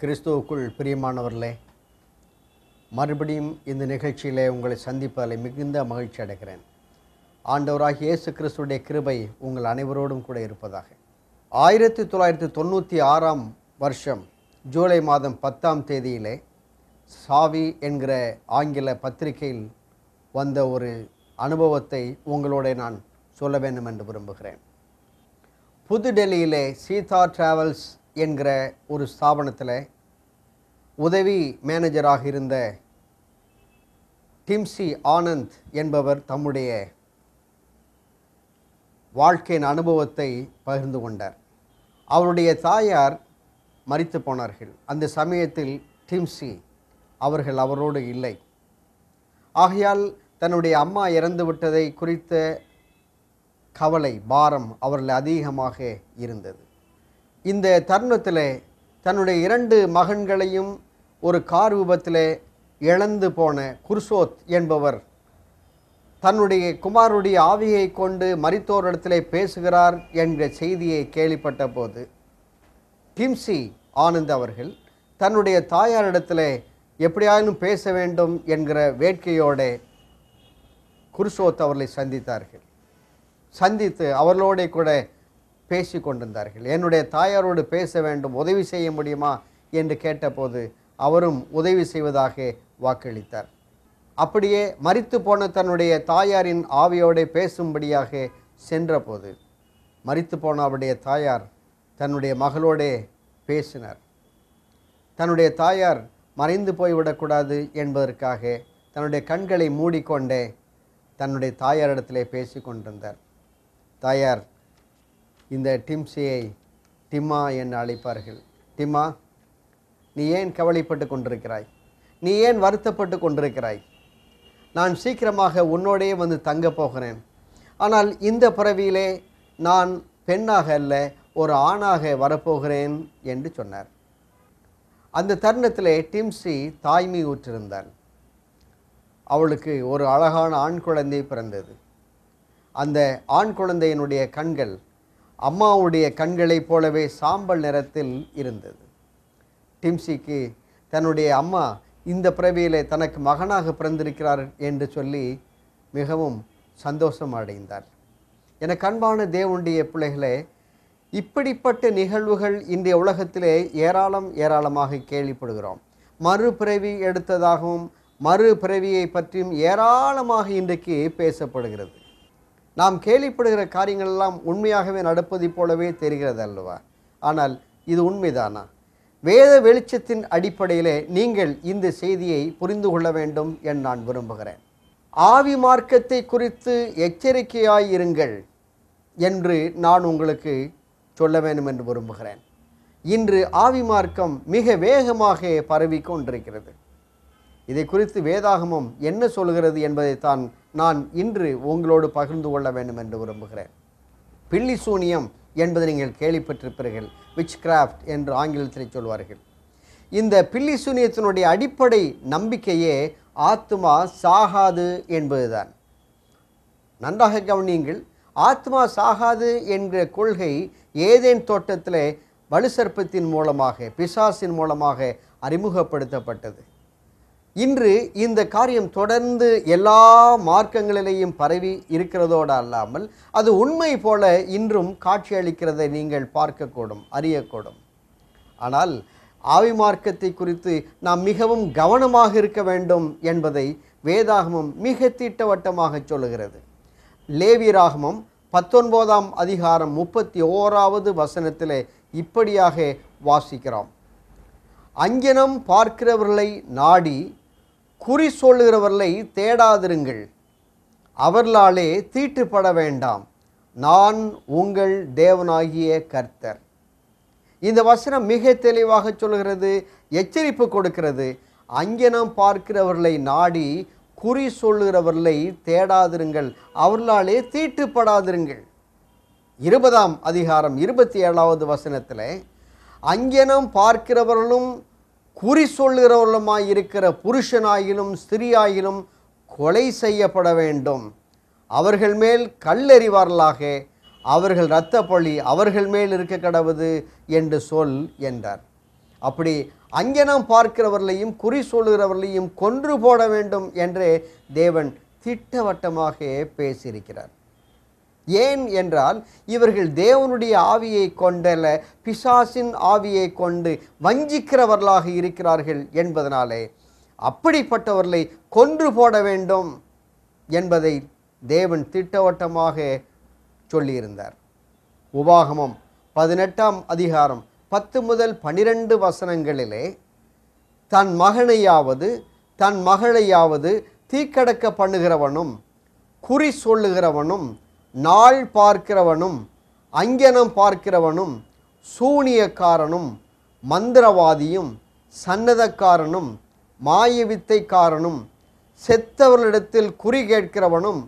கிறிஸ்துவுக்குள் பிரியமானவர்களே மறுபடியும் இந்த நிகழ்ச்சியில் உங்களை சந்திப்பதில் மிகுந்த மகிழ்ச்சி அடைகிறேன் ஆண்டவராக இயேசு கிறிஸ்துடைய கிருபை உங்கள் அனைவரோடும் கூட இருப்பதாக ஆயிரத்தி தொள்ளாயிரத்தி தொண்ணூற்றி ஆறாம் வருஷம் ஜூலை மாதம் பத்தாம் தேதியிலே சாவி என்கிற ஆங்கில பத்திரிகையில் வந்த ஒரு அனுபவத்தை உங்களோட நான் சொல்ல வேண்டும் என்று விரும்புகிறேன் புதுடெல்லியிலே சீதா டிராவல்ஸ் என்கிற ஒரு ஸ்தாபனத்தில் உதவி மேனேஜராக இருந்த டிம்சி ஆனந்த் என்பவர் தம்முடைய வாழ்க்கையின் அனுபவத்தை பகிர்ந்து கொண்டார் அவருடைய தாயார் மறித்து போனார்கள் அந்த சமயத்தில் டிம்சி அவர்கள் அவரோடு இல்லை ஆகையால் தன்னுடைய அம்மா இறந்து விட்டதை குறித்த கவலை பாரம் அவர்கள் அதிகமாக இருந்தது இந்த தருணத்தில் தன்னுடைய இரண்டு மகன்களையும் ஒரு கார் விபத்தில் இழந்து போன குர்சோத் என்பவர் தன்னுடைய குமாருடைய ஆவியை கொண்டு மரித்தோரிடத்திலே பேசுகிறார் என்ற செய்தியை கேள்விப்பட்ட போது கிம்சி ஆனந்த் அவர்கள் தன்னுடைய தாயாரிடத்தில் எப்படியாயினும் பேச வேண்டும் என்கிற வேட்கையோட குர்சோத் அவர்களை சந்தித்தார்கள் சந்தித்து அவர்களோட கூட பேசி கொண்டிருந்தார்கள் என்னுடைய தாயாரோடு பேச வேண்டும் உதவி செய்ய முடியுமா என்று கேட்டபோது அவரும் உதவி செய்வதாக வாக்களித்தார் அப்படியே மறித்து போன தன்னுடைய தாயாரின் ஆவியோடு பேசும்படியாக சென்றபோது மறித்து போன அவருடைய தாயார் தன்னுடைய மகளோடே பேசினார் தன்னுடைய தாயார் மறைந்து போய்விடக்கூடாது என்பதற்காக தன்னுடைய கண்களை மூடிக்கொண்டே தன்னுடைய தாயாரிடத்திலே பேசி கொண்டிருந்தார் தாயார் இந்த டிம்சியை டிம்மா என்று அழைப்பார்கள் டிம்மா நீ ஏன் கவலைப்பட்டு கொண்டிருக்கிறாய் நீ ஏன் வருத்தப்பட்டு கொண்டிருக்கிறாய் நான் சீக்கிரமாக உன்னோடையே வந்து தங்க போகிறேன் ஆனால் இந்த பிறவியிலே நான் பெண்ணாக அல்ல ஒரு ஆணாக வரப்போகிறேன் என்று சொன்னார் அந்த தருணத்திலே டிம்சி தாய்மை ஊற்றிருந்தாள் அவளுக்கு ஒரு அழகான ஆண் குழந்தை பிறந்தது அந்த ஆண் குழந்தையினுடைய கண்கள் அம்மாவுடைய கண்களைப் போலவே சாம்பல் நிறத்தில் இருந்தது டிம்சிக்கு தன்னுடைய அம்மா இந்த பிறவியில் தனக்கு மகனாக பிறந்திருக்கிறார் என்று சொல்லி மிகவும் சந்தோஷம் அடைந்தார் என கண்பான தேவனுடைய பிள்ளைகளே இப்படிப்பட்ட நிகழ்வுகள் இன்றைய உலகத்திலே ஏராளம் ஏராளமாக கேள்விப்படுகிறோம் மறுபிறவி எடுத்ததாகவும் மறுபிறவியை பற்றியும் ஏராளமாக இன்றைக்கு பேசப்படுகிறது நாம் கேள்விப்படுகிற காரியங்கள் எல்லாம் உண்மையாகவே நடப்பது போலவே தெரிகிறது அல்லவா ஆனால் இது உண்மைதானா வேத வெளிச்சத்தின் அடிப்படையிலே நீங்கள் இந்த செய்தியை புரிந்து கொள்ள வேண்டும் என் நான் விரும்புகிறேன் ஆவி மார்க்கத்தை குறித்து எச்சரிக்கையாயிருங்கள் என்று நான் உங்களுக்கு சொல்ல வேண்டும் என்று விரும்புகிறேன் இன்று ஆவி மார்க்கம் மிக வேகமாக பரவி கொண்டிருக்கிறது இதை குறித்து வேதாகமம் என்ன சொல்கிறது என்பதைத்தான் நான் இன்று உங்களோடு பகிர்ந்து கொள்ள வேண்டும் என்று விரும்புகிறேன் பில்லி சூனியம் என்பதை நீங்கள் கேள்விப்பட்டிருப்பீர்கள் விச் கிராஃப்ட் என்று ஆங்கிலத்தில் சொல்வார்கள் இந்த பில்லி சூனியத்தினுடைய அடிப்படை நம்பிக்கையே ஆத்மா சாகாது என்பதுதான் நன்றாக கவனியுங்கள் ஆத்மா சாகாது என்கிற கொள்கை ஏதேன் தோட்டத்தில் வலுசற்பத்தின் மூலமாக பிசாசின் மூலமாக அறிமுகப்படுத்தப்பட்டது இன்று இந்த காரியம் தொடர்ந்து எல்லா மார்க்கங்களிலேயும் பரவி இருக்கிறதோடு அல்லாமல் அது உண்மை போல இன்றும் காட்சியளிக்கிறதை நீங்கள் பார்க்கக்கூடும் அறியக்கூடும் ஆனால் ஆவி மார்க்கத்தை குறித்து நாம் மிகவும் கவனமாக இருக்க வேண்டும் என்பதை வேதாகமம் மிக திட்டவட்டமாக சொல்லுகிறது லேவிராகமம் பத்தொன்பதாம் அதிகாரம் முப்பத்தி ஓராவது வசனத்தில் இப்படியாக வாசிக்கிறோம் அஞ்சனம் பார்க்கிறவர்களை நாடி குறி சொல்லுகிறவர்களை தேடாதிருங்கள் அவர்களாலே தீட்டுப்பட வேண்டாம் நான் உங்கள் தேவனாகிய கர்த்தர் இந்த வசனம் மிக தெளிவாக சொல்கிறது எச்சரிப்பு கொடுக்கிறது அஞ்சனம் பார்க்கிறவர்களை நாடி குறி சொல்லுகிறவர்களை தேடாதிருங்கள் அவர்களாலே தீட்டுப்படாதிருங்கள் இருபதாம் அதிகாரம் இருபத்தி ஏழாவது வசனத்தில் அஞ்சனம் பார்க்கிறவர்களும் குறி சொல்லுகிறவர்களுமாய் இருக்கிற புருஷனாயினும் ஸ்திரியாயினும் கொலை செய்யப்பட வேண்டும் அவர்கள் மேல் கல்லெறிவார்களாக அவர்கள் இரத்த பழி அவர்கள் மேல் இருக்க கடவுது என்று சொல் என்றார் அப்படி அங்கே நாம் பார்க்கிறவர்களையும் குறி சொல்லுகிறவர்களையும் கொன்று போட வேண்டும் என்று தேவன் திட்டவட்டமாக பேசியிருக்கிறார் ஏன் என்றால் இவர்கள் தேவனுடைய ஆவியை கொண்டல பிசாசின் ஆவியை கொண்டு வஞ்சிக்கிறவர்களாக இருக்கிறார்கள் என்பதனாலே அப்படிப்பட்டவர்களை கொன்று போட வேண்டும் என்பதை தேவன் திட்டவட்டமாக சொல்லியிருந்தார் உபாகமம் பதினெட்டாம் அதிகாரம் பத்து முதல் பனிரெண்டு வசனங்களிலே தன் மகனையாவது தன் மகளையாவது தீக்கடக்க பண்ணுகிறவனும் குறி சொல்லுகிறவனும் நாள் பார்க்கிறவனும் அங்கனம் பார்க்கிறவனும் சூனியக்காரனும் மந்திரவாதியும் சன்னதக்காரனும் மாயவித்தைக்காரனும் செத்தவர்களிடத்தில் குறி கேட்கிறவனும்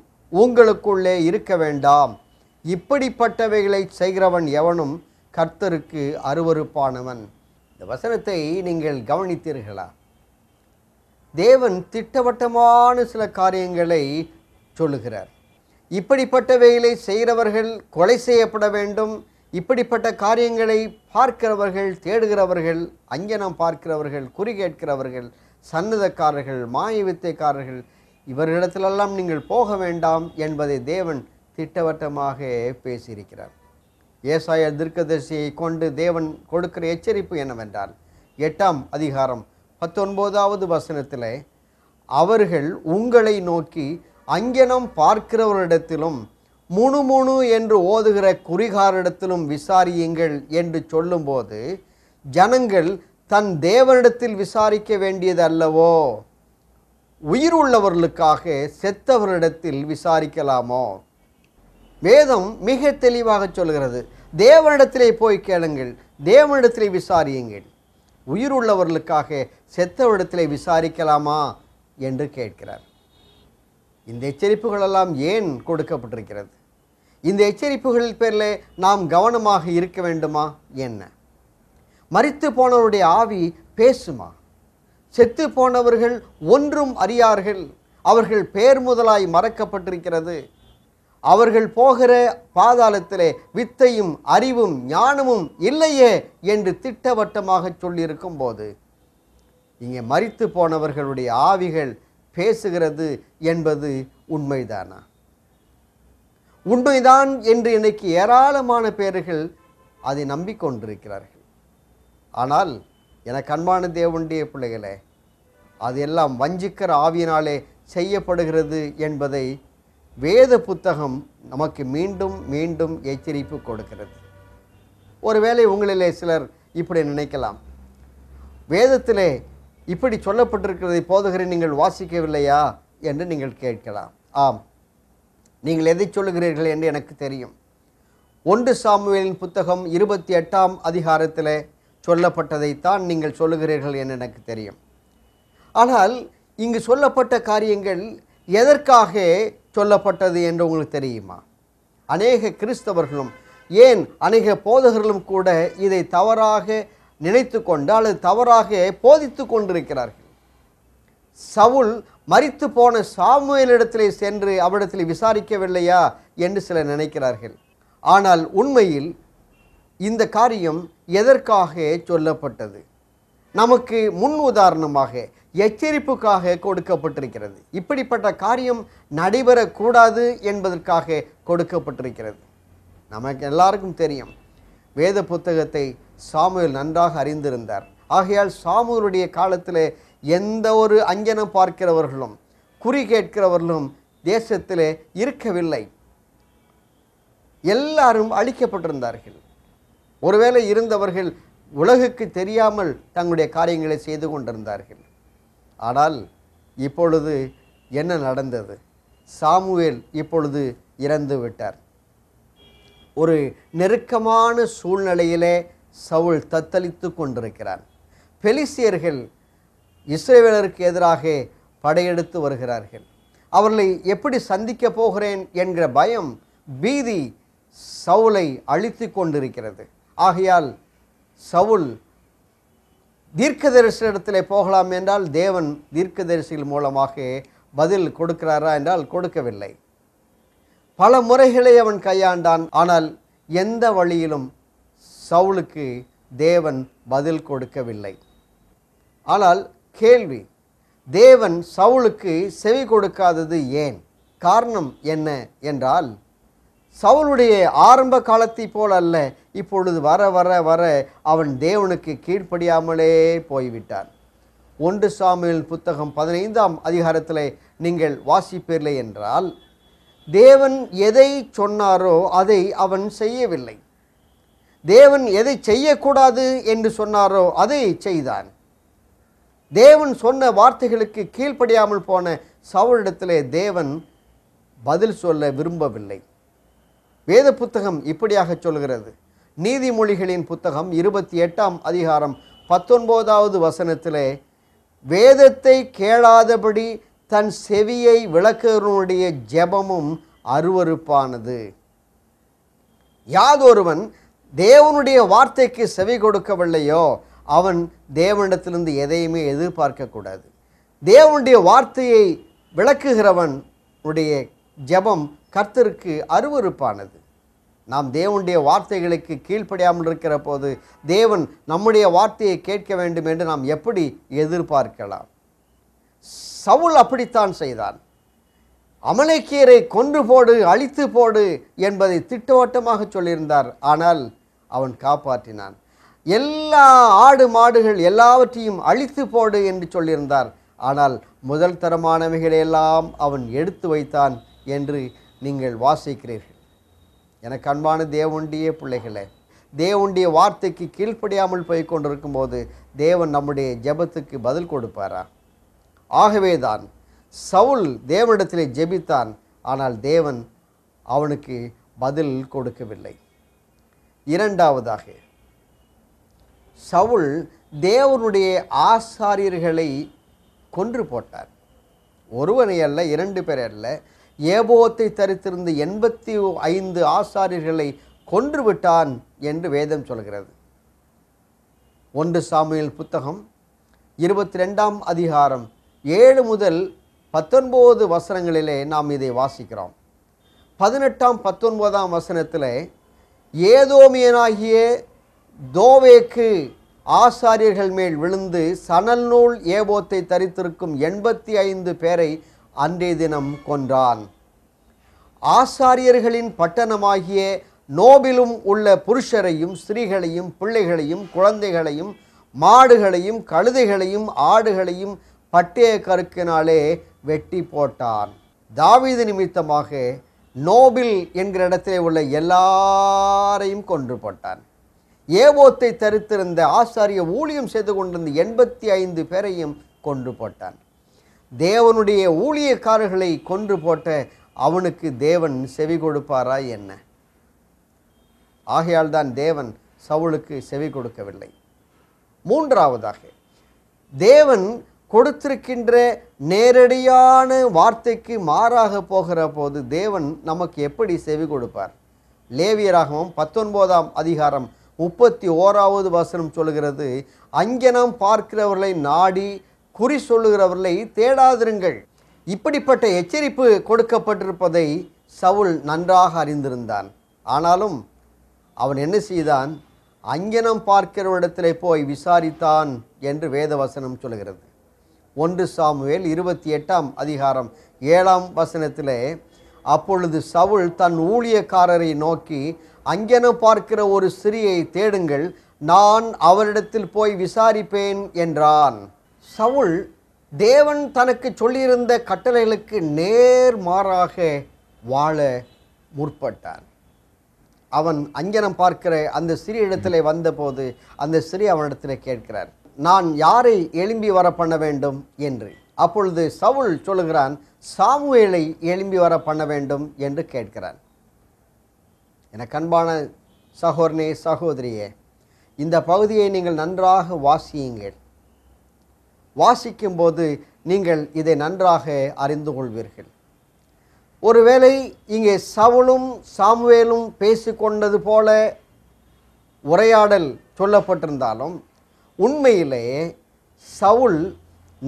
உங்களுக்குள்ளே இருக்க வேண்டாம் இப்படிப்பட்டவைகளை செய்கிறவன் எவனும் கர்த்தருக்கு அருவறுப்பானவன் இந்த வசனத்தை நீங்கள் கவனித்தீர்களா தேவன் திட்டவட்டமான சில காரியங்களை சொல்லுகிறார் இப்படிப்பட்ட வேலை செய்கிறவர்கள் கொலை செய்யப்பட வேண்டும் இப்படிப்பட்ட காரியங்களை பார்க்கிறவர்கள் தேடுகிறவர்கள் அஞ்சனம் பார்க்கிறவர்கள் குறி கேட்கிறவர்கள் சன்னதக்காரர்கள் மாய வித்தைக்காரர்கள் இவர்களிடத்திலெல்லாம் நீங்கள் போக வேண்டாம் என்பதை தேவன் திட்டவட்டமாக பேசியிருக்கிறார் ஏசாய திர்கதர்சியை கொண்டு தேவன் கொடுக்கிற எச்சரிப்பு என்னவென்றால் எட்டாம் அதிகாரம் பத்தொன்பதாவது வசனத்தில் அவர்கள் உங்களை நோக்கி அங்கனம் பார்க்கிறவரிடத்திலும் முணு முணு என்று ஓதுகிற குறிகாரிடத்திலும் விசாரியுங்கள் என்று சொல்லும்போது ஜனங்கள் தன் தேவனிடத்தில் விசாரிக்க வேண்டியது அல்லவோ உயிர் உள்ளவர்களுக்காக செத்தவரிடத்தில் விசாரிக்கலாமோ வேதம் மிக தெளிவாக சொல்கிறது தேவனிடத்திலே போய் கேளுங்கள் தேவனிடத்திலே விசாரியுங்கள் உயிர் உள்ளவர்களுக்காக செத்தவரிடத்திலே விசாரிக்கலாமா என்று கேட்கிறார் இந்த எச்சரிப்புகளெல்லாம் ஏன் கொடுக்கப்பட்டிருக்கிறது இந்த எச்சரிப்புகளில் பேரில் நாம் கவனமாக இருக்க வேண்டுமா என்ன மறித்து போனவருடைய ஆவி பேசுமா செத்து போனவர்கள் ஒன்றும் அறியார்கள் அவர்கள் பேர் முதலாய் மறக்கப்பட்டிருக்கிறது அவர்கள் போகிற பாதாளத்திலே வித்தையும் அறிவும் ஞானமும் இல்லையே என்று திட்டவட்டமாக சொல்லியிருக்கும் போது இங்கே மறித்து போனவர்களுடைய ஆவிகள் பேசுகிறது என்பது உண்மைதானா உண்மைதான் என்று இன்னைக்கு ஏராளமான பேர்கள் அதை நம்பிக்கொண்டிருக்கிறார்கள் ஆனால் எனக்கு அன்பான தேவனுடைய பிள்ளைகளே அது எல்லாம் வஞ்சிக்கிற ஆவியினாலே செய்யப்படுகிறது என்பதை வேத புத்தகம் நமக்கு மீண்டும் மீண்டும் எச்சரிப்பு கொடுக்கிறது ஒருவேளை உங்களிலே சிலர் இப்படி நினைக்கலாம் வேதத்திலே இப்படி சொல்லப்பட்டிருக்கிறதை போதகரை நீங்கள் வாசிக்கவில்லையா என்று நீங்கள் கேட்கலாம் ஆம் நீங்கள் எதை சொல்லுகிறீர்கள் என்று எனக்கு தெரியும் ஒன்று சாமுவேலின் புத்தகம் இருபத்தி எட்டாம் அதிகாரத்தில் சொல்லப்பட்டதைத்தான் நீங்கள் சொல்லுகிறீர்கள் என்று எனக்கு தெரியும் ஆனால் இங்கு சொல்லப்பட்ட காரியங்கள் எதற்காக சொல்லப்பட்டது என்று உங்களுக்கு தெரியுமா அநேக கிறிஸ்தவர்களும் ஏன் அநேக போதகர்களும் கூட இதை தவறாக நினைத்து கொண்டு அல்லது தவறாக போதித்து கொண்டிருக்கிறார்கள் சவுல் மறித்து போன சாமுவேலிடத்திலே சென்று அவரிடத்தில் விசாரிக்கவில்லையா என்று சிலர் நினைக்கிறார்கள் ஆனால் உண்மையில் இந்த காரியம் எதற்காக சொல்லப்பட்டது நமக்கு முன் உதாரணமாக எச்சரிப்புக்காக கொடுக்கப்பட்டிருக்கிறது இப்படிப்பட்ட காரியம் நடைபெறக்கூடாது என்பதற்காக கொடுக்கப்பட்டிருக்கிறது நமக்கு எல்லாருக்கும் தெரியும் வேத புத்தகத்தை சாமுவேல் நன்றாக அறிந்திருந்தார் ஆகையால் சாமுவலுடைய காலத்தில் எந்த ஒரு அஞ்சனம் பார்க்கிறவர்களும் குறி கேட்கிறவர்களும் தேசத்திலே இருக்கவில்லை எல்லாரும் அழிக்கப்பட்டிருந்தார்கள் ஒருவேளை இருந்தவர்கள் உலகுக்கு தெரியாமல் தங்களுடைய காரியங்களை செய்து கொண்டிருந்தார்கள் ஆனால் இப்பொழுது என்ன நடந்தது சாமுவேல் இப்பொழுது இறந்து விட்டார் ஒரு நெருக்கமான சூழ்நிலையிலே சவுல் தத்தளித்து கொண்டிருக்கிறான் பெலிசியர்கள் இஸ்ரேவேலருக்கு எதிராக படையெடுத்து வருகிறார்கள் அவர்களை எப்படி சந்திக்க போகிறேன் என்கிற பயம் பீதி சவுலை அழித்து கொண்டிருக்கிறது ஆகையால் சவுல் தீர்க்கதரிசனத்தில் போகலாம் என்றால் தேவன் தீர்க்கதரிசிகள் மூலமாக பதில் கொடுக்கிறாரா என்றால் கொடுக்கவில்லை பல முறைகளை அவன் கையாண்டான் ஆனால் எந்த வழியிலும் சவுலுக்கு தேவன் பதில் கொடுக்கவில்லை ஆனால் கேள்வி தேவன் சவுலுக்கு செவி கொடுக்காதது ஏன் காரணம் என்ன என்றால் சவுளுடைய ஆரம்ப காலத்தை போல் அல்ல இப்பொழுது வர வர வர அவன் தேவனுக்கு கீழ்ப்படியாமலே போய்விட்டான் ஒன்று சாமியில் புத்தகம் பதினைந்தாம் அதிகாரத்தில் நீங்கள் வாசிப்பீர்கள் என்றால் தேவன் எதை சொன்னாரோ அதை அவன் செய்யவில்லை தேவன் எதை செய்யக்கூடாது என்று சொன்னாரோ அதை செய்தான் தேவன் சொன்ன வார்த்தைகளுக்கு கீழ்ப்படியாமல் போன சவரிடத்திலே தேவன் பதில் சொல்ல விரும்பவில்லை வேத புத்தகம் இப்படியாக சொல்கிறது நீதிமொழிகளின் புத்தகம் இருபத்தி எட்டாம் அதிகாரம் பத்தொன்பதாவது வசனத்திலே வேதத்தை கேளாதபடி தன் செவியை விளக்குவனுடைய ஜெபமும் அருவறுப்பானது யாதொருவன் தேவனுடைய வார்த்தைக்கு செவி கொடுக்கவில்லையோ அவன் தேவனிடத்திலிருந்து எதையுமே எதிர்பார்க்கக்கூடாது தேவனுடைய வார்த்தையை விளக்குகிறவன் உடைய ஜபம் கர்த்தருக்கு அருவறுப்பானது நாம் தேவனுடைய வார்த்தைகளுக்கு கீழ்ப்படியாமல் இருக்கிற போது தேவன் நம்முடைய வார்த்தையை கேட்க வேண்டும் என்று நாம் எப்படி எதிர்பார்க்கலாம் சவுல் அப்படித்தான் செய்தான் அமலைக்கீரை கொன்று போடு அழித்து போடு என்பதை திட்டவட்டமாக சொல்லியிருந்தார் ஆனால் அவன் காப்பாற்றினான் எல்லா ஆடு மாடுகள் எல்லாவற்றையும் அழித்து போடு என்று சொல்லியிருந்தார் ஆனால் முதல் தரமானவைகளையெல்லாம் அவன் எடுத்து வைத்தான் என்று நீங்கள் வாசிக்கிறீர்கள் எனக்கு அன்பான தேவண்டிய பிள்ளைகளை தேவனுடைய வார்த்தைக்கு கீழ்ப்படியாமல் போய் கொண்டிருக்கும் போது தேவன் நம்முடைய ஜெபத்துக்கு பதில் கொடுப்பாரா ஆகவே தான் சவுல் தேவனிடத்திலே ஜெபித்தான் ஆனால் தேவன் அவனுக்கு பதில் கொடுக்கவில்லை இரண்டாவதாக சவுல் தேவனுடைய ஆசாரியர்களை கொன்று போட்டார் ஒருவனை அல்ல இரண்டு பேர் அல்ல ஏபோத்தை தரித்திருந்த எண்பத்தி ஐந்து ஆசாரியர்களை கொன்று விட்டான் என்று வேதம் சொல்கிறது ஒன்று சாமியல் புத்தகம் இருபத்தி ரெண்டாம் அதிகாரம் ஏழு முதல் பத்தொன்பது வசனங்களிலே நாம் இதை வாசிக்கிறோம் பதினெட்டாம் பத்தொன்பதாம் வசனத்தில் ஏதோமியனாகிய தோவேக்கு ஆசாரியர்கள் மேல் விழுந்து சணல் நூல் ஏபோத்தை தரித்திருக்கும் எண்பத்தி ஐந்து பேரை அன்றைய தினம் கொன்றான் ஆசாரியர்களின் பட்டணமாகிய நோபிலும் உள்ள புருஷரையும் ஸ்திரீகளையும் பிள்ளைகளையும் குழந்தைகளையும் மாடுகளையும் கழுதைகளையும் ஆடுகளையும் பட்டய கருக்கினாலே வெட்டி போட்டான் தாவீது நிமித்தமாக நோபில் என்கிற இடத்திலே உள்ள எல்லாரையும் கொன்று போட்டான் ஏவோத்தை தரித்திருந்த ஆசாரிய ஊழியம் செய்து கொண்டிருந்த எண்பத்தி ஐந்து பேரையும் கொன்று போட்டான் தேவனுடைய ஊழியக்காரர்களை கொன்று போட்ட அவனுக்கு தேவன் செவி கொடுப்பாரா என்ன ஆகையால் தான் தேவன் சவுளுக்கு செவி கொடுக்கவில்லை மூன்றாவதாக தேவன் கொடுத்திருக்கின்ற நேரடியான வார்த்தைக்கு மாறாக போகிற போது தேவன் நமக்கு எப்படி செவி கொடுப்பார் லேவியராகவும் பத்தொன்பதாம் அதிகாரம் முப்பத்தி ஓராவது வசனம் சொல்கிறது அங்கனம் பார்க்கிறவர்களை நாடி குறி சொல்லுகிறவர்களை தேடாதிருங்கள் இப்படிப்பட்ட எச்சரிப்பு கொடுக்கப்பட்டிருப்பதை சவுல் நன்றாக அறிந்திருந்தான் ஆனாலும் அவன் என்ன செய்தான் அங்கனம் பார்க்கிற இடத்திலே போய் விசாரித்தான் என்று வேதவசனம் சொல்கிறது ஒன்று சாமுவேல் இருபத்தி எட்டாம் அதிகாரம் ஏழாம் வசனத்திலே அப்பொழுது சவுல் தன் ஊழியக்காரரை நோக்கி அங்கென பார்க்கிற ஒரு சிறியை தேடுங்கள் நான் அவரிடத்தில் போய் விசாரிப்பேன் என்றான் சவுல் தேவன் தனக்கு சொல்லியிருந்த கட்டளைகளுக்கு நேர் மாறாக வாழ முற்பட்டான் அவன் அஞ்சனம் பார்க்கிற அந்த சிறிய இடத்துல வந்தபோது அந்த சிறிய அவனிடத்தில் கேட்கிறார் நான் யாரை எழும்பி வர பண்ண வேண்டும் என்று அப்பொழுது சவுல் சொல்லுகிறான் சாமுவேலை எழும்பி வர பண்ண வேண்டும் என்று கேட்கிறான் எனக்கு அன்பான சகோதரனே சகோதரியே இந்த பகுதியை நீங்கள் நன்றாக வாசியுங்கள் வாசிக்கும்போது நீங்கள் இதை நன்றாக அறிந்து கொள்வீர்கள் ஒருவேளை இங்கே சவுளும் சாமுவேலும் பேசிக்கொண்டது போல உரையாடல் சொல்லப்பட்டிருந்தாலும் உண்மையிலே சவுல்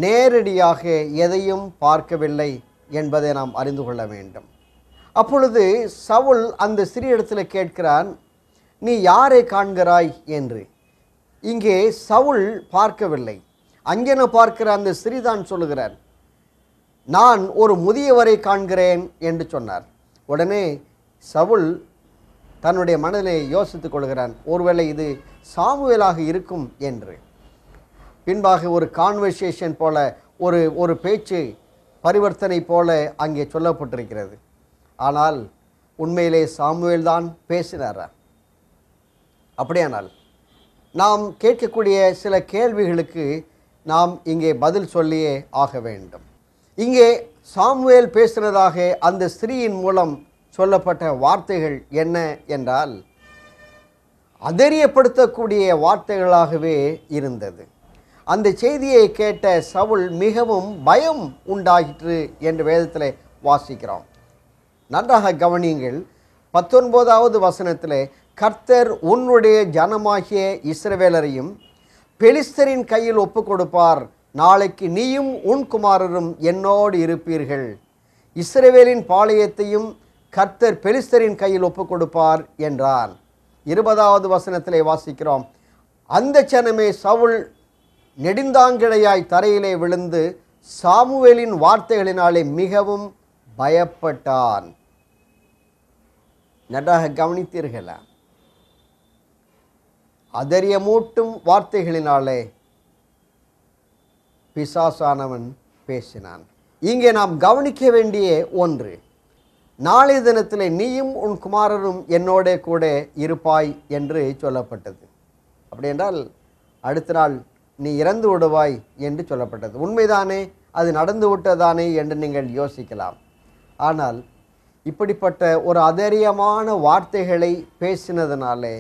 நேரடியாக எதையும் பார்க்கவில்லை என்பதை நாம் அறிந்து கொள்ள வேண்டும் அப்பொழுது சவுல் அந்த சிறிய இடத்துல கேட்கிறான் நீ யாரை காண்கிறாய் என்று இங்கே சவுல் பார்க்கவில்லை அங்கென பார்க்கிற அந்த ஸ்ரீதான் சொல்லுகிறார் நான் ஒரு முதியவரை காண்கிறேன் என்று சொன்னார் உடனே சவுல் தன்னுடைய மனதிலே யோசித்துக் கொள்கிறான் ஒருவேளை இது சாமுவேலாக இருக்கும் என்று பின்பாக ஒரு கான்வர்சேஷன் போல ஒரு ஒரு பேச்சு பரிவர்த்தனை போல அங்கே சொல்லப்பட்டிருக்கிறது ஆனால் உண்மையிலே சாமுவேல் தான் பேசினாரா அப்படியானால் நாம் கேட்கக்கூடிய சில கேள்விகளுக்கு நாம் இங்கே பதில் சொல்லியே ஆக வேண்டும் இங்கே சாமுவேல் பேசுகிறதாக அந்த ஸ்திரீயின் மூலம் சொல்லப்பட்ட வார்த்தைகள் என்ன என்றால் அதரியப்படுத்தக்கூடிய வார்த்தைகளாகவே இருந்தது அந்த செய்தியை கேட்ட சவுல் மிகவும் பயம் உண்டாகிற்று என்று வேதத்தில் வாசிக்கிறோம் நன்றாக கவனியுங்கள் பத்தொன்பதாவது வசனத்தில் கர்த்தர் உன்னுடைய ஜனமாகிய இஸ்ரவேலரையும் பெலிஸ்தரின் கையில் ஒப்பு கொடுப்பார் நாளைக்கு நீயும் உன் குமாரரும் என்னோடு இருப்பீர்கள் இஸ்ரவேலின் பாளையத்தையும் கர்த்தர் பெலிஸ்தரின் கையில் ஒப்புக் கொடுப்பார் என்றார் இருபதாவது வசனத்திலே வாசிக்கிறோம் அந்த சனமே சவுல் நெடுந்தாங்கிழையாய் தரையிலே விழுந்து சாமுவேலின் வார்த்தைகளினாலே மிகவும் பயப்பட்டான் நன்றாக கவனித்தீர்களா அதரியமூட்டும் வார்த்தைகளினாலே பிசாசானவன் பேசினான் இங்கே நாம் கவனிக்க வேண்டிய ஒன்று நாளைய தினத்தில் நீயும் உன் குமாரரும் என்னோட கூட இருப்பாய் என்று சொல்லப்பட்டது அப்படி என்றால் அடுத்த நாள் நீ இறந்து விடுவாய் என்று சொல்லப்பட்டது உண்மைதானே அது நடந்து விட்டதானே என்று நீங்கள் யோசிக்கலாம் ஆனால் இப்படிப்பட்ட ஒரு அதரியமான வார்த்தைகளை பேசினதுனாலே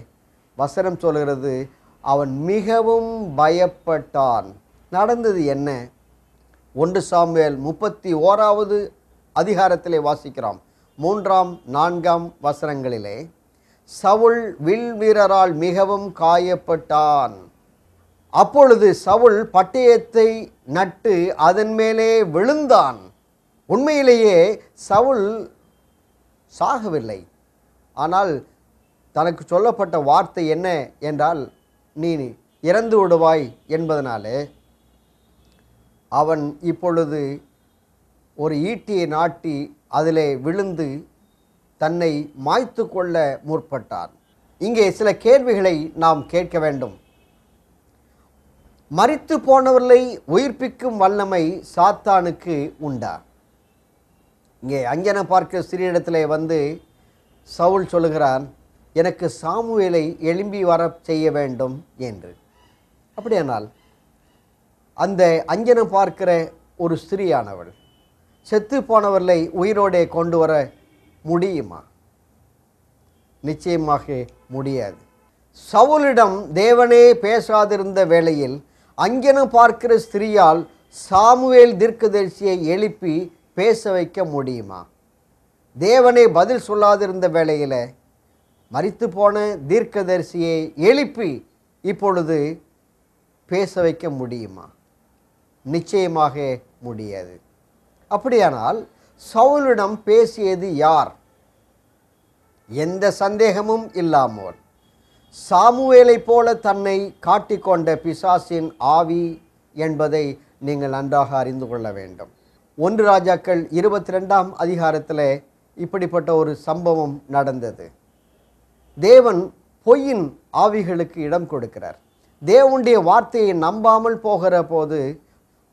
வசனம் சொல்கிறது அவன் மிகவும் பயப்பட்டான் நடந்தது என்ன ஒன்று சாமுவேல் முப்பத்தி ஓராவது அதிகாரத்திலே வாசிக்கிறான் மூன்றாம் நான்காம் வசனங்களிலே சவுல் வில் வீரரால் மிகவும் காயப்பட்டான் அப்பொழுது சவுல் பட்டயத்தை நட்டு அதன் மேலே விழுந்தான் உண்மையிலேயே சவுல் சாகவில்லை ஆனால் தனக்கு சொல்லப்பட்ட வார்த்தை என்ன என்றால் நீ இறந்து விடுவாய் என்பதனாலே அவன் இப்பொழுது ஒரு ஈட்டியை நாட்டி அதிலே விழுந்து தன்னை மாய்த்து கொள்ள முற்பட்டார் இங்கே சில கேள்விகளை நாம் கேட்க வேண்டும் மறித்து போனவர்களை உயிர்ப்பிக்கும் வல்லமை சாத்தானுக்கு உண்டா இங்கே அஞ்சன பார்க்க சிறிய வந்து சவுல் சொல்லுகிறான் எனக்கு சாமுவேலை எழும்பி வர செய்ய வேண்டும் என்று அப்படியானால் அந்த அஞ்சனம் பார்க்கிற ஒரு ஸ்திரியானவள் செத்து போனவர்களை உயிரோடே கொண்டு வர முடியுமா நிச்சயமாக முடியாது சவுலிடம் தேவனே பேசாதிருந்த வேளையில் அங்கெனும் பார்க்கிற ஸ்திரியால் சாமுவேல் தீர்க்கதரிசியை எழுப்பி பேச வைக்க முடியுமா தேவனே பதில் சொல்லாதிருந்த வேளையில் மறித்து போன தீர்க்கதரிசியை எழுப்பி இப்பொழுது பேச வைக்க முடியுமா நிச்சயமாக முடியாது அப்படியானால் சவுலிடம் பேசியது யார் எந்த சந்தேகமும் இல்லாமல் சாமுவேலை போல தன்னை காட்டிக்கொண்ட பிசாசின் ஆவி என்பதை நீங்கள் நன்றாக அறிந்து கொள்ள வேண்டும் ஒன்று ராஜாக்கள் இருபத்தி ரெண்டாம் அதிகாரத்தில் இப்படிப்பட்ட ஒரு சம்பவம் நடந்தது தேவன் பொய்யின் ஆவிகளுக்கு இடம் கொடுக்கிறார் தேவனுடைய வார்த்தையை நம்பாமல் போகிற போது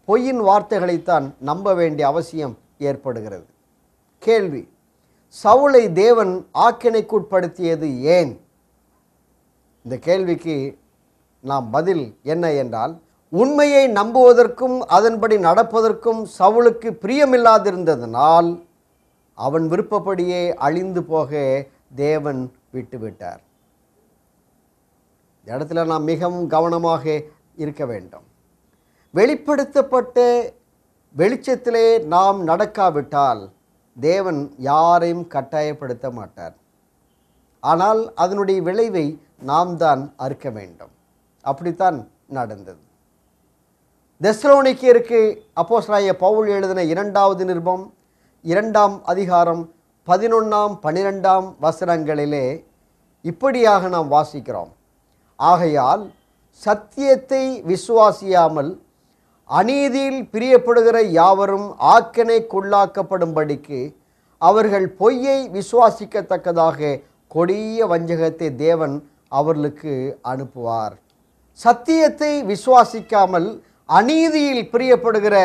பொய்யின் வார்த்தைகளைத்தான் நம்ப வேண்டிய அவசியம் ஏற்படுகிறது கேள்வி சவுளை தேவன் ஆக்கினைக்குட்படுத்தியது ஏன் இந்த கேள்விக்கு நாம் பதில் என்ன என்றால் உண்மையை நம்புவதற்கும் அதன்படி நடப்பதற்கும் சவுளுக்கு பிரியமில்லாதிருந்ததனால் அவன் விருப்பப்படியே அழிந்து போக தேவன் விட்டுவிட்டார் இடத்துல நாம் மிகவும் கவனமாக இருக்க வேண்டும் வெளிப்படுத்தப்பட்ட வெளிச்சத்திலே நாம் நடக்காவிட்டால் தேவன் யாரையும் கட்டாயப்படுத்த மாட்டார் ஆனால் அதனுடைய விளைவை நாம் தான் அறுக்க வேண்டும் அப்படித்தான் நடந்தது தெஸ்லோனிக்கியருக்கு அப்போஸ்ராய பவுல் எழுதின இரண்டாவது நிருபம் இரண்டாம் அதிகாரம் பதினொன்றாம் பனிரெண்டாம் வசனங்களிலே இப்படியாக நாம் வாசிக்கிறோம் ஆகையால் சத்தியத்தை விசுவாசியாமல் அநீதியில் பிரியப்படுகிற யாவரும் ஆக்கணைக்குள்ளாக்கப்படும்படிக்கு அவர்கள் பொய்யை விசுவாசிக்கத்தக்கதாக கொடிய வஞ்சகத்தை தேவன் அவர்களுக்கு அனுப்புவார் சத்தியத்தை விசுவாசிக்காமல் அநீதியில் பிரியப்படுகிற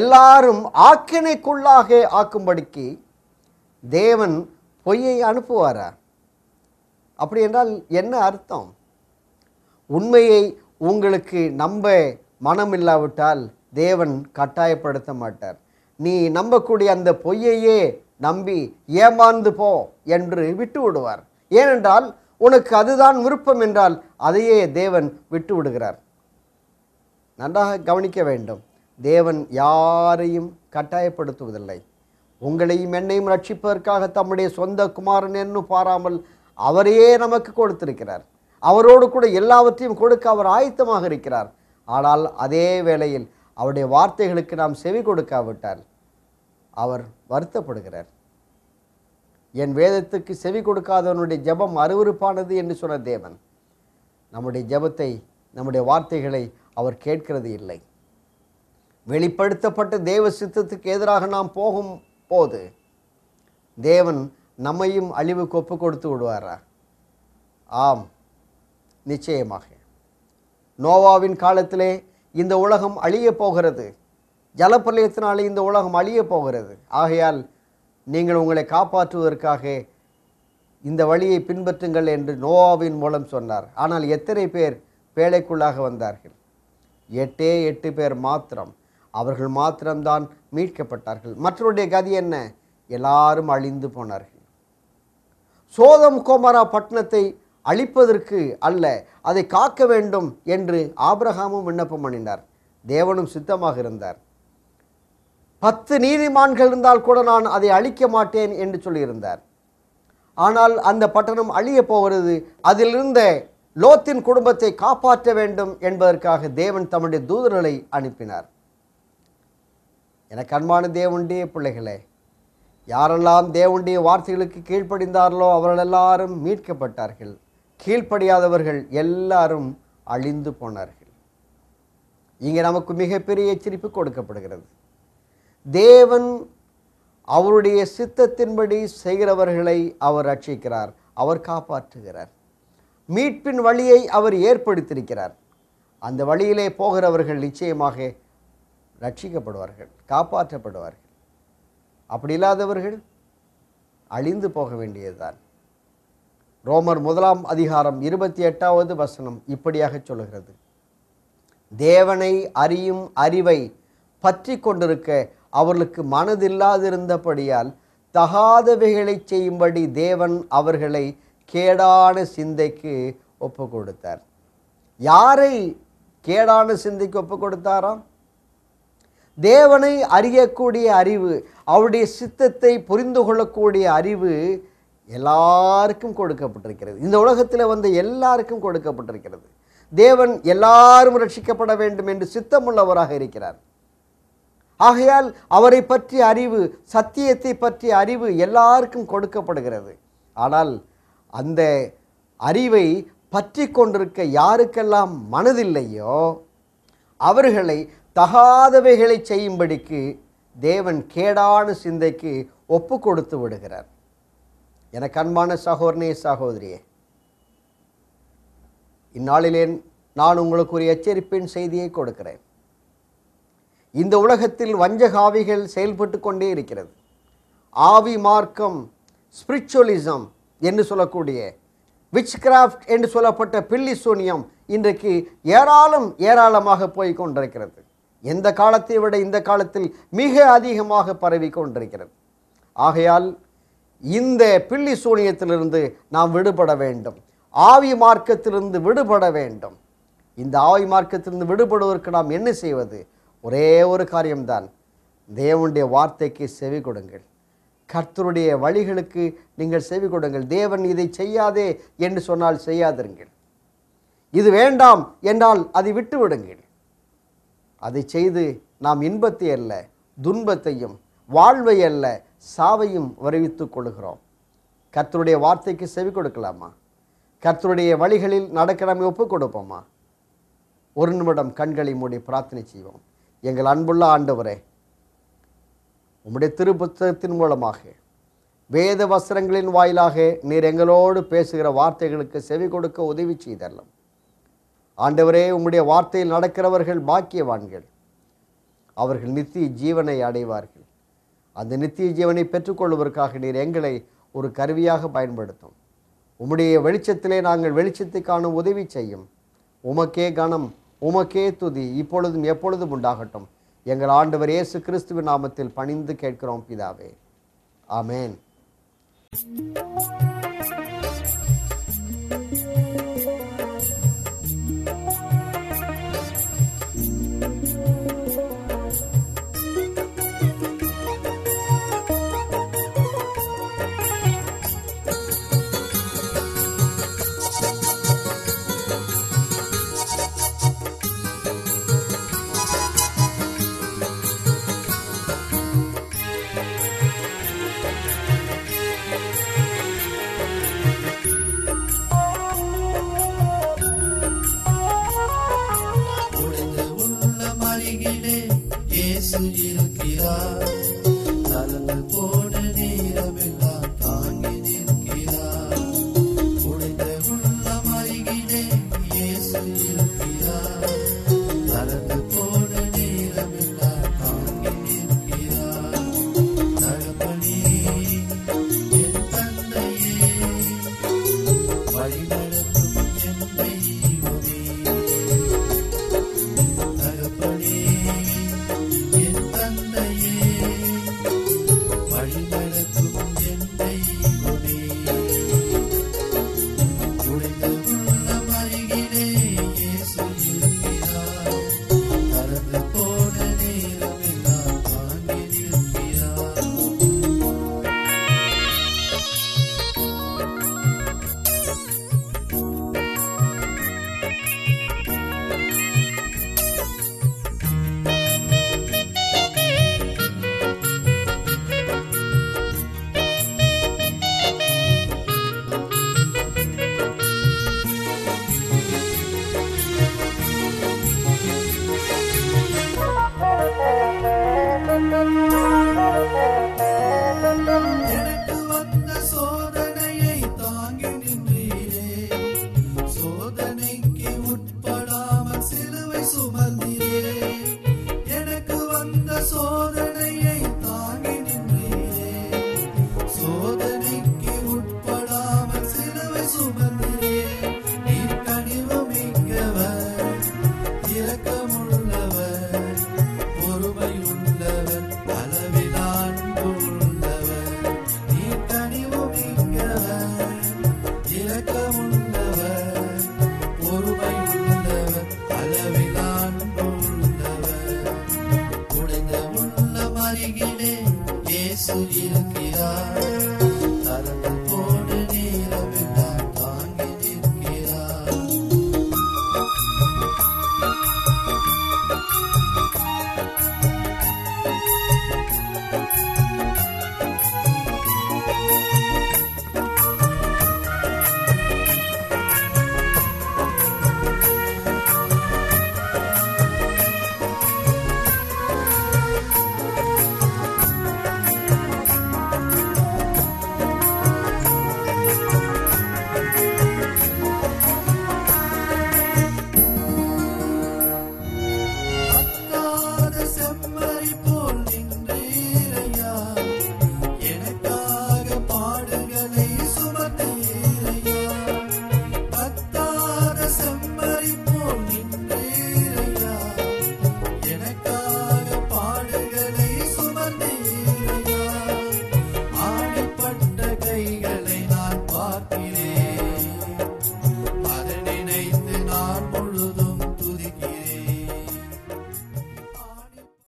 எல்லாரும் ஆக்கினைக்குள்ளாக ஆக்கும்படிக்கு தேவன் பொய்யை அனுப்புவாரா அப்படி என்றால் என்ன அர்த்தம் உண்மையை உங்களுக்கு நம்ப மனம் இல்லாவிட்டால் தேவன் கட்டாயப்படுத்த மாட்டார் நீ நம்பக்கூடிய அந்த பொய்யையே நம்பி ஏமாந்து போ என்று விட்டு விடுவார் ஏனென்றால் உனக்கு அதுதான் விருப்பம் என்றால் அதையே தேவன் விட்டு விடுகிறார் நன்றாக கவனிக்க வேண்டும் தேவன் யாரையும் கட்டாயப்படுத்துவதில்லை உங்களையும் என்னையும் ரட்சிப்பதற்காக தம்முடைய சொந்த குமாரன் என்னும் பாராமல் அவரையே நமக்கு கொடுத்திருக்கிறார் அவரோடு கூட எல்லாவற்றையும் கொடுக்க அவர் ஆயத்தமாக இருக்கிறார் ஆனால் அதே வேளையில் அவருடைய வார்த்தைகளுக்கு நாம் செவி கொடுக்காவிட்டால் அவர் வருத்தப்படுகிறார் என் வேதத்துக்கு செவி கொடுக்காதவனுடைய ஜபம் அருவறுப்பானது என்று சொன்ன தேவன் நம்முடைய ஜபத்தை நம்முடைய வார்த்தைகளை அவர் கேட்கிறது இல்லை வெளிப்படுத்தப்பட்ட தேவ சித்தத்துக்கு எதிராக நாம் போகும் போது தேவன் நம்மையும் அழிவுக்கு ஒப்பு கொடுத்து விடுவாரா ஆம் நிச்சயமாக நோவாவின் காலத்திலே இந்த உலகம் அழிய போகிறது ஜலப்பிரளயத்தினாலே இந்த உலகம் அழியப் போகிறது ஆகையால் நீங்கள் உங்களை காப்பாற்றுவதற்காக இந்த வழியை பின்பற்றுங்கள் என்று நோவாவின் மூலம் சொன்னார் ஆனால் எத்தனை பேர் பேழைக்குள்ளாக வந்தார்கள் எட்டே எட்டு பேர் மாத்திரம் அவர்கள் மாத்திரம்தான் மீட்கப்பட்டார்கள் மற்றவருடைய கதி என்ன எல்லாரும் அழிந்து போனார்கள் சோதம் கோமரா பட்டணத்தை அழிப்பதற்கு அல்ல அதை காக்க வேண்டும் என்று ஆபிரகாமும் விண்ணப்பம் பண்ணினார் தேவனும் சித்தமாக இருந்தார் பத்து நீதிமான்கள் இருந்தால் கூட நான் அதை அழிக்க மாட்டேன் என்று சொல்லியிருந்தார் ஆனால் அந்த பட்டணம் அழிய போகிறது அதிலிருந்த லோத்தின் குடும்பத்தை காப்பாற்ற வேண்டும் என்பதற்காக தேவன் தம்முடைய தூதர்களை அனுப்பினார் எனக்கு அன்பான தேவண்டிய பிள்ளைகளே யாரெல்லாம் தேவனுடைய வார்த்தைகளுக்கு கீழ்ப்படிந்தார்களோ அவர்கள் எல்லாரும் மீட்கப்பட்டார்கள் கீழ்ப்படியாதவர்கள் எல்லாரும் அழிந்து போனார்கள் இங்கே நமக்கு மிகப்பெரிய எச்சரிப்பு கொடுக்கப்படுகிறது தேவன் அவருடைய சித்தத்தின்படி செய்கிறவர்களை அவர் ரட்சிக்கிறார் அவர் காப்பாற்றுகிறார் மீட்பின் வழியை அவர் ஏற்படுத்தியிருக்கிறார் அந்த வழியிலே போகிறவர்கள் நிச்சயமாக ரட்சிக்கப்படுவார்கள் காப்பாற்றப்படுவார்கள் அப்படி இல்லாதவர்கள் அழிந்து போக வேண்டியதுதான் ரோமர் முதலாம் அதிகாரம் இருபத்தி எட்டாவது வசனம் இப்படியாக சொல்லுகிறது தேவனை அறியும் அறிவை பற்றி கொண்டிருக்க அவர்களுக்கு மனதில்லாதிருந்தபடியால் தகாதவைகளை செய்யும்படி தேவன் அவர்களை கேடான சிந்தைக்கு ஒப்பு கொடுத்தார் யாரை கேடான சிந்தைக்கு ஒப்பு கொடுத்தாராம் தேவனை அறியக்கூடிய அறிவு அவருடைய சித்தத்தை புரிந்து கொள்ளக்கூடிய அறிவு எல்லாருக்கும் கொடுக்கப்பட்டிருக்கிறது இந்த உலகத்தில் வந்து எல்லாருக்கும் கொடுக்கப்பட்டிருக்கிறது தேவன் எல்லாரும் ரட்சிக்கப்பட வேண்டும் என்று சித்தமுள்ளவராக இருக்கிறார் ஆகையால் அவரை பற்றிய அறிவு சத்தியத்தை பற்றிய அறிவு எல்லாருக்கும் கொடுக்கப்படுகிறது ஆனால் அந்த அறிவை பற்றி கொண்டிருக்க யாருக்கெல்லாம் மனதில்லையோ அவர்களை தகாதவைகளை செய்யும்படிக்கு தேவன் கேடான சிந்தைக்கு ஒப்பு கொடுத்து விடுகிறார் எனக்கு அன்பான சகோதரனே சகோதரியே இந்நாளிலே நான் உங்களுக்கு ஒரு எச்சரிப்பின் செய்தியை கொடுக்கிறேன் இந்த உலகத்தில் வஞ்சக ஆவிகள் செயல்பட்டு கொண்டே இருக்கிறது ஆவி மார்க்கம் ஸ்பிரிச்சுவலிசம் என்று சொல்லக்கூடிய விச் கிராஃப்ட் என்று சொல்லப்பட்ட பில்லி சூனியம் இன்றைக்கு ஏராளம் ஏராளமாக போய் கொண்டிருக்கிறது எந்த காலத்தை விட இந்த காலத்தில் மிக அதிகமாக பரவி கொண்டிருக்கிறது ஆகையால் இந்த பில்லி சூனியத்திலிருந்து நாம் விடுபட வேண்டும் ஆவி மார்க்கத்திலிருந்து விடுபட வேண்டும் இந்த ஆவி மார்க்கத்திலிருந்து விடுபடுவதற்கு நாம் என்ன செய்வது ஒரே ஒரு காரியம்தான் தேவனுடைய வார்த்தைக்கு செவி கொடுங்கள் கர்த்தருடைய வழிகளுக்கு நீங்கள் செவி கொடுங்கள் தேவன் இதை செய்யாதே என்று சொன்னால் செய்யாதிருங்கள் இது வேண்டாம் என்றால் அதை விட்டு விடுங்கள் அதை செய்து நாம் இன்பத்தை அல்ல துன்பத்தையும் வாழ்வை அல்ல சாவையும் விரைவித்துக் கொள்கிறோம் கர்த்தருடைய வார்த்தைக்கு செவி கொடுக்கலாமா கர்த்தருடைய வழிகளில் நடக்கிறமை ஒப்பு கொடுப்போமா ஒரு நிமிடம் கண்களை மூடி பிரார்த்தனை செய்வோம் எங்கள் அன்புள்ள ஆண்டவரே உம்முடைய திருப்புத்தகத்தின் மூலமாக வேத வஸ்திரங்களின் வாயிலாக நீர் எங்களோடு பேசுகிற வார்த்தைகளுக்கு செவி கொடுக்க உதவி செய்தரலாம் ஆண்டவரே உம்முடைய வார்த்தையில் நடக்கிறவர்கள் பாக்கியவான்கள் அவர்கள் நித்திய ஜீவனை அடைவார்கள் அந்த நித்திய ஜீவனை பெற்றுக்கொள்வதற்காக நீர் எங்களை ஒரு கருவியாக பயன்படுத்தும் உம்முடைய வெளிச்சத்திலே நாங்கள் வெளிச்சத்தை காணும் உதவி செய்யும் உமக்கே கணம் உமக்கே துதி இப்பொழுதும் எப்பொழுதும் உண்டாகட்டும் எங்கள் ஆண்டவர் இயேசு கிறிஸ்துவ நாமத்தில் பணிந்து கேட்கிறோம் பிதாவே ஆமேன் थाने के मुठ पर